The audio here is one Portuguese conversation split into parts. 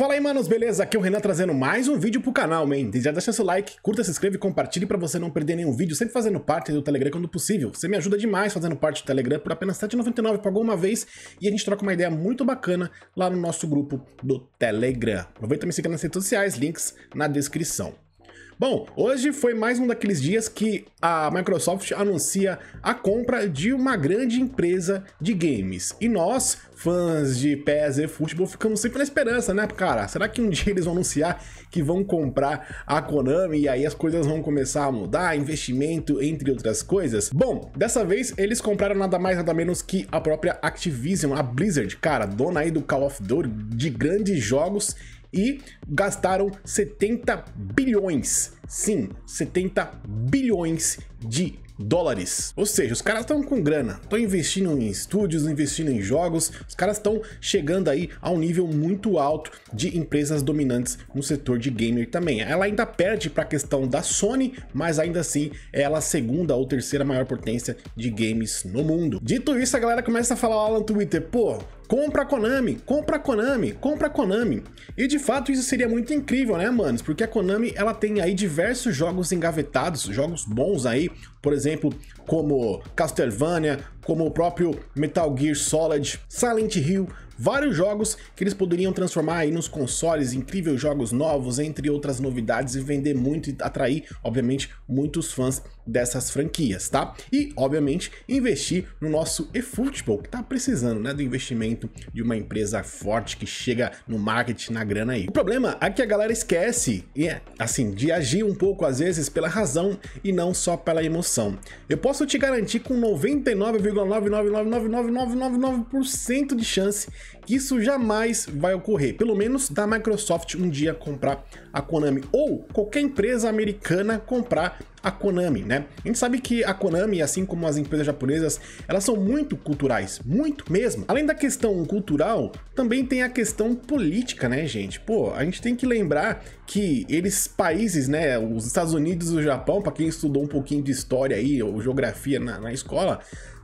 Fala aí, manos, beleza? Aqui é o Renan trazendo mais um vídeo pro canal, man. já deixa seu like, curta, se inscreve e compartilhe pra você não perder nenhum vídeo, sempre fazendo parte do Telegram quando possível. Você me ajuda demais fazendo parte do Telegram por apenas R$7,99, pagou uma vez e a gente troca uma ideia muito bacana lá no nosso grupo do Telegram. Aproveita e me siga nas redes sociais, links na descrição. Bom, hoje foi mais um daqueles dias que a Microsoft anuncia a compra de uma grande empresa de games. E nós, fãs de PES e futebol, ficamos sempre na esperança, né, cara? Será que um dia eles vão anunciar que vão comprar a Konami e aí as coisas vão começar a mudar, investimento, entre outras coisas? Bom, dessa vez eles compraram nada mais nada menos que a própria Activision, a Blizzard, cara, dona aí do Call of Duty, de grandes jogos e gastaram 70 bilhões. Sim, 70 bilhões de dólares. Ou seja, os caras estão com grana, estão investindo em estúdios, investindo em jogos, os caras estão chegando aí a um nível muito alto de empresas dominantes no setor de gamer também. Ela ainda perde para a questão da Sony, mas ainda assim é ela a segunda ou terceira maior potência de games no mundo. Dito isso, a galera começa a falar lá no Twitter, pô, Compra a Konami, compra a Konami, compra a Konami. E de fato isso seria muito incrível, né, manos? Porque a Konami, ela tem aí diversos jogos engavetados, jogos bons aí, por exemplo, como Castlevania, como o próprio Metal Gear Solid, Silent Hill, vários jogos que eles poderiam transformar aí nos consoles, incríveis jogos novos, entre outras novidades, e vender muito e atrair, obviamente, muitos fãs dessas franquias, tá? E, obviamente, investir no nosso eFootball, que tá precisando, né, do investimento de uma empresa forte que chega no marketing, na grana aí. O problema é que a galera esquece, e é, assim, de agir um pouco, às vezes, pela razão e não só pela emoção. Eu posso te garantir com 99,9 99,9999999% de chance que isso jamais vai ocorrer, pelo menos da Microsoft um dia comprar a Konami ou qualquer empresa americana comprar a Konami, né? A gente sabe que a Konami, assim como as empresas japonesas, elas são muito culturais, muito mesmo. Além da questão cultural, também tem a questão política, né, gente? Pô, a gente tem que lembrar que eles países, né, os Estados Unidos e o Japão, para quem estudou um pouquinho de história aí ou geografia na, na escola,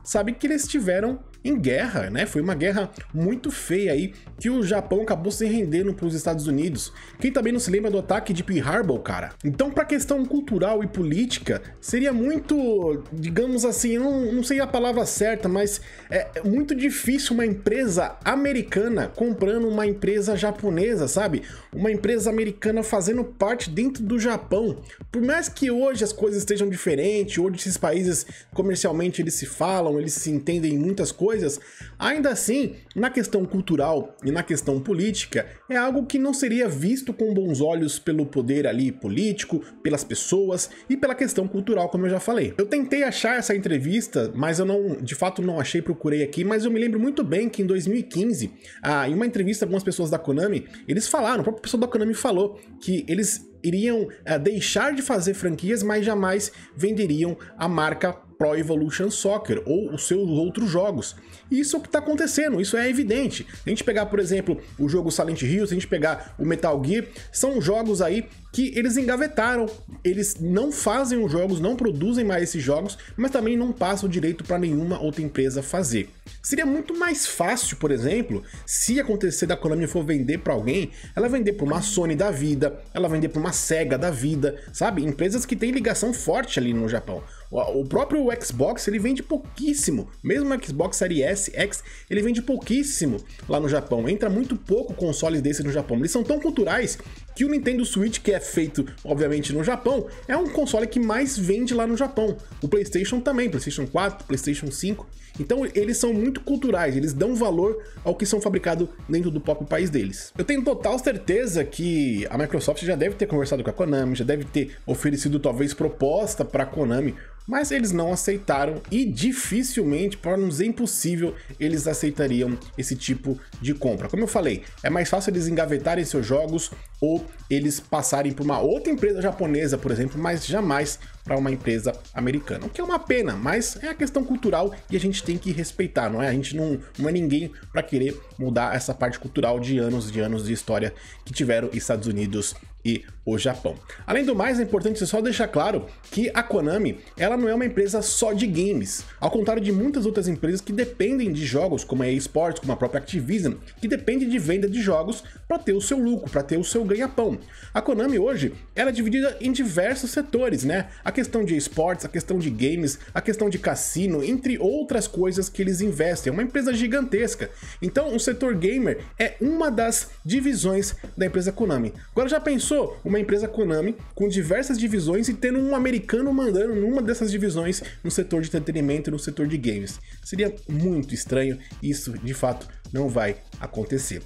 sabe que eles tiveram em guerra, né? Foi uma guerra muito feia aí que o Japão acabou se rendendo para os Estados Unidos. Quem também não se lembra do ataque de Pearl Harbor, cara? Então, para questão cultural e política, seria muito, digamos assim, não, não sei a palavra certa, mas é muito difícil uma empresa americana comprando uma empresa japonesa, sabe? Uma empresa americana fazendo parte dentro do Japão. Por mais que hoje as coisas estejam diferentes, hoje esses países comercialmente eles se falam, eles se entendem em muitas coisas coisas, ainda assim, na questão cultural e na questão política, é algo que não seria visto com bons olhos pelo poder ali político, pelas pessoas e pela questão cultural, como eu já falei. Eu tentei achar essa entrevista, mas eu não, de fato, não achei, procurei aqui, mas eu me lembro muito bem que em 2015, ah, em uma entrevista, com algumas pessoas da Konami, eles falaram, o próprio pessoal da Konami falou que eles iriam ah, deixar de fazer franquias, mas jamais venderiam a marca Pro Evolution Soccer ou os seus outros jogos. E isso é o que está acontecendo, isso é evidente. Se a gente pegar, por exemplo, o jogo Silent Hill, se a gente pegar o Metal Gear, são jogos aí que eles engavetaram. Eles não fazem os jogos, não produzem mais esses jogos, mas também não passam direito para nenhuma outra empresa fazer. Seria muito mais fácil, por exemplo, se acontecer da Konami for vender para alguém, ela vender para uma Sony da vida, ela vender para uma Sega da vida, sabe? Empresas que têm ligação forte ali no Japão. O próprio Xbox, ele vende pouquíssimo. Mesmo o Xbox Series S, X, ele vende pouquíssimo lá no Japão. Entra muito pouco consoles desses no Japão. Eles são tão culturais que o Nintendo Switch, que é feito, obviamente, no Japão, é um console que mais vende lá no Japão. O PlayStation também, PlayStation 4, PlayStation 5. Então eles são muito culturais, eles dão valor ao que são fabricado dentro do próprio país deles. Eu tenho total certeza que a Microsoft já deve ter conversado com a Konami, já deve ter oferecido talvez proposta para a Konami mas eles não aceitaram e dificilmente, para não dizer impossível, eles aceitariam esse tipo de compra. Como eu falei, é mais fácil eles engavetarem seus jogos ou eles passarem por uma outra empresa japonesa, por exemplo, mas jamais para uma empresa americana. O que é uma pena, mas é a questão cultural e a gente tem que respeitar, não é? A gente não, não é ninguém para querer mudar essa parte cultural de anos e anos de história que tiveram Estados Unidos e o Japão. Além do mais, é importante só deixar claro que a Konami, ela não é uma empresa só de games, ao contrário de muitas outras empresas que dependem de jogos, como a eSports, como a própria Activision, que depende de venda de jogos para ter o seu lucro, para ter o seu ganha-pão. A Konami hoje, ela é dividida em diversos setores, né? A questão de esportes, a questão de games, a questão de cassino, entre outras coisas que eles investem. É uma empresa gigantesca. Então, o setor gamer é uma das divisões da empresa Konami. Agora já pensou uma empresa Konami com diversas divisões e tendo um americano mandando numa dessas divisões no setor de entretenimento, no setor de games? Seria muito estranho. Isso, de fato, não vai acontecer.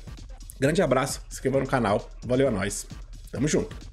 Grande abraço, se inscreva no canal. Valeu a nós. Tamo junto.